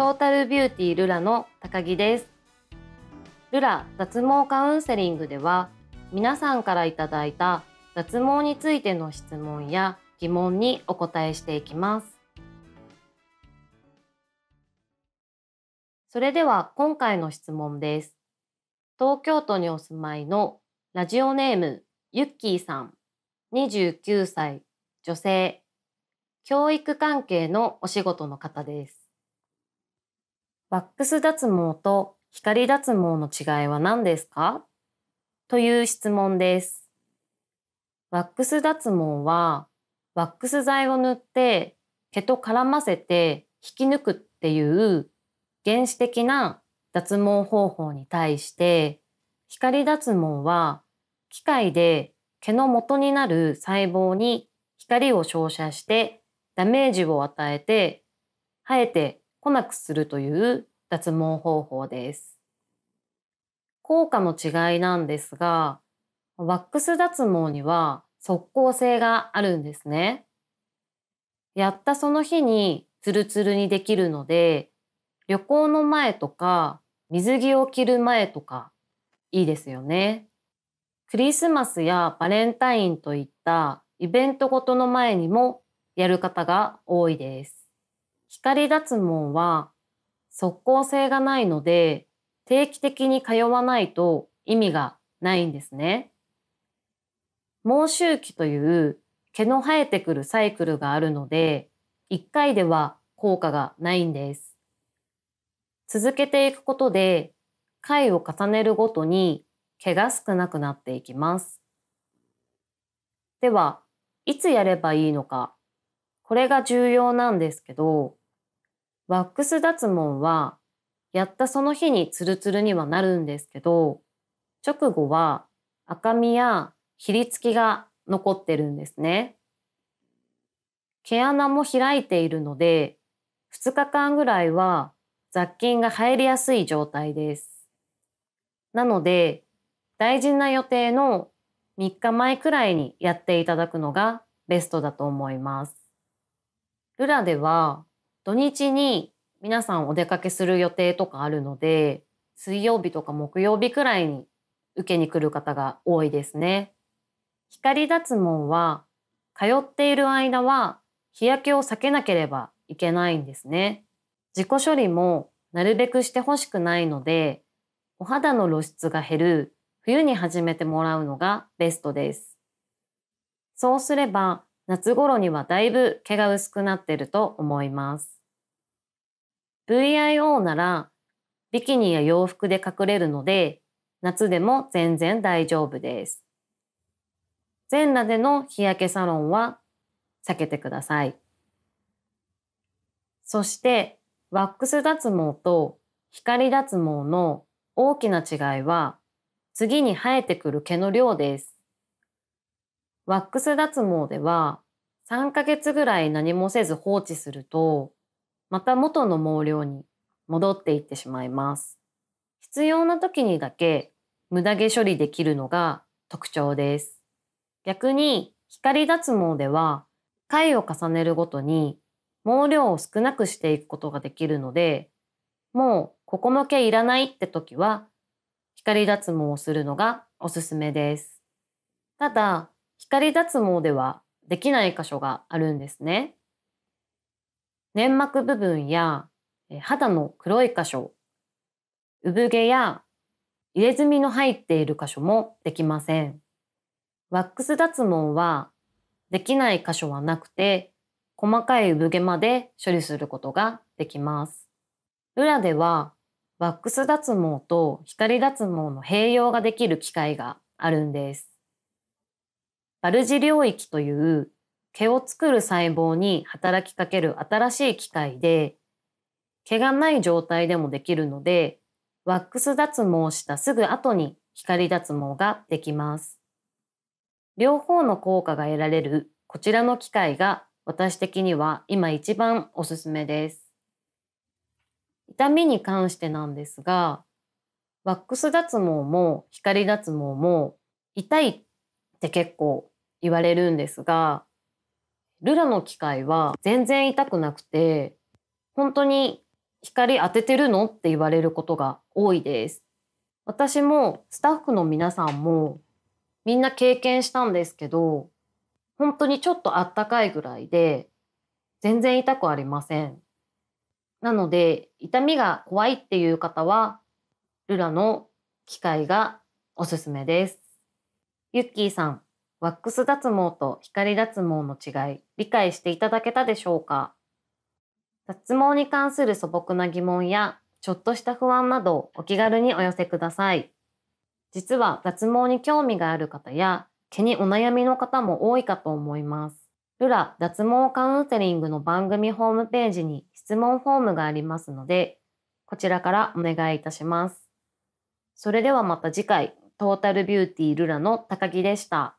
トータルビューティールラの高木ですルラ脱毛カウンセリングでは皆さんからいただいた脱毛についての質問や疑問にお答えしていきますそれでは今回の質問です東京都にお住まいのラジオネームゆっきーさん29歳女性教育関係のお仕事の方ですワックス脱毛と光脱毛の違いは何ですかという質問です。ワックス脱毛は、ワックス剤を塗って毛と絡ませて引き抜くっていう原始的な脱毛方法に対して、光脱毛は機械で毛の元になる細胞に光を照射してダメージを与えて生えて来なくするという脱毛方法です。効果の違いなんですが、ワックス脱毛には即効性があるんですね。やったその日にツルツルにできるので、旅行の前とか、水着を着る前とか、いいですよね。クリスマスやバレンタインといったイベントごとの前にもやる方が多いです。光脱毛は即効性がないので定期的に通わないと意味がないんですね。毛周期という毛の生えてくるサイクルがあるので1回では効果がないんです。続けていくことで回を重ねるごとに毛が少なくなっていきます。では、いつやればいいのか。これが重要なんですけど、ワックス脱毛はやったその日にツルツルにはなるんですけど直後は赤みやひりつきが残ってるんですね毛穴も開いているので2日間ぐらいは雑菌が入りやすい状態ですなので大事な予定の3日前くらいにやっていただくのがベストだと思いますルラでは土日に皆さんお出かけする予定とかあるので、水曜日とか木曜日くらいに受けに来る方が多いですね。光脱毛は通っている間は日焼けを避けなければいけないんですね。自己処理もなるべくしてほしくないので、お肌の露出が減る冬に始めてもらうのがベストです。そうすれば夏頃にはだいぶ毛が薄くなってると思います。VIO ならビキニや洋服で隠れるので夏でも全然大丈夫です。全裸での日焼けサロンは避けてください。そしてワックス脱毛と光脱毛の大きな違いは次に生えてくる毛の量です。ワックス脱毛では3ヶ月ぐらい何もせず放置するとまた元の毛量に戻っていってしまいます。必要な時にだけ無駄毛処理できるのが特徴です。逆に光脱毛では回を重ねるごとに毛量を少なくしていくことができるのでもうここも毛いらないって時は光脱毛をするのがおすすめです。ただ光脱毛ではできない箇所があるんですね。粘膜部分や肌の黒い箇所、産毛や入れ墨の入っている箇所もできません。ワックス脱毛はできない箇所はなくて、細かい産毛まで処理することができます。ルラではワックス脱毛と光脱毛の併用ができる機会があるんです。バルジ領域という毛を作る細胞に働きかける新しい機械で毛がない状態でもできるのでワックス脱毛したすぐ後に光脱毛ができます。両方の効果が得られるこちらの機械が私的には今一番おすすめです。痛みに関してなんですが、ワックス脱毛も光脱毛も痛いって結構言われるんですが、ルラの機械は全然痛くなくて、本当に光当ててるのって言われることが多いです。私もスタッフの皆さんもみんな経験したんですけど、本当にちょっとあったかいぐらいで、全然痛くありません。なので、痛みが怖いっていう方は、ルラの機械がおすすめです。ユッキーさん、ワックス脱毛と光脱毛の違い、理解していただけたでしょうか脱毛に関する素朴な疑問や、ちょっとした不安などお気軽にお寄せください。実は脱毛に興味がある方や、毛にお悩みの方も多いかと思います。ルラ脱毛カウンセリングの番組ホームページに質問フォームがありますので、こちらからお願いいたします。それではまた次回、トータルビューティールラの高木でした。